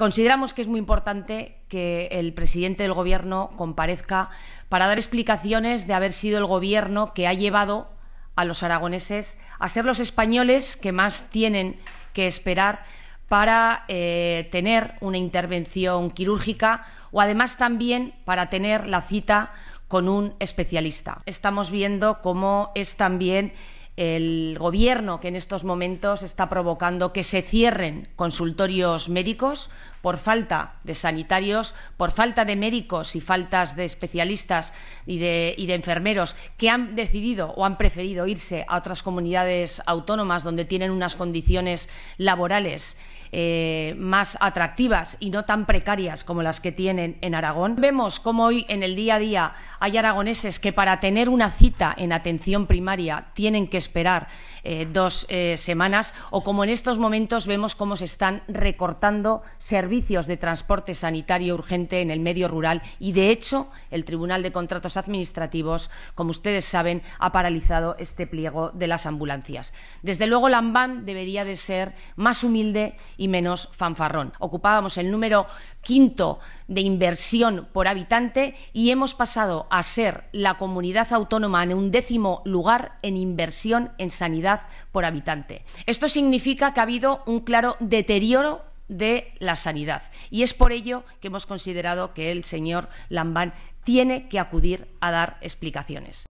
Consideramos que es muy importante que el presidente del Gobierno comparezca para dar explicaciones de haber sido el Gobierno que ha llevado a los aragoneses a ser los españoles que más tienen que esperar para eh, tener una intervención quirúrgica o además también para tener la cita con un especialista. Estamos viendo cómo es también el gobierno que en estos momentos está provocando que se cierren consultorios médicos por falta de sanitarios, por falta de médicos y faltas de especialistas y de, enfermeros que han decidido o han preferido irse a otras comunidades autónomas donde tienen unas condiciones laborales eh, más atractivas y no tan precarias como las que tienen en Aragón. Vemos cómo hoy en el día a día hay aragoneses que para tener una cita en atención primaria tienen que esperar eh, dos eh, semanas o como en estos momentos vemos cómo se están recortando servicios de transporte sanitario urgente en el medio rural y, de hecho, el Tribunal de Contratos Administrativos, como ustedes saben, ha paralizado este pliego de las ambulancias. Desde luego, Lambán debería de ser más humilde y menos fanfarrón. Ocupábamos el número quinto de inversión por habitante y hemos pasado a ser la comunidad autónoma en un décimo lugar en inversión en sanidad por habitante. Esto significa que ha habido un claro deterioro de la sanidad y es por ello que hemos considerado que el señor Lambán tiene que acudir a dar explicaciones.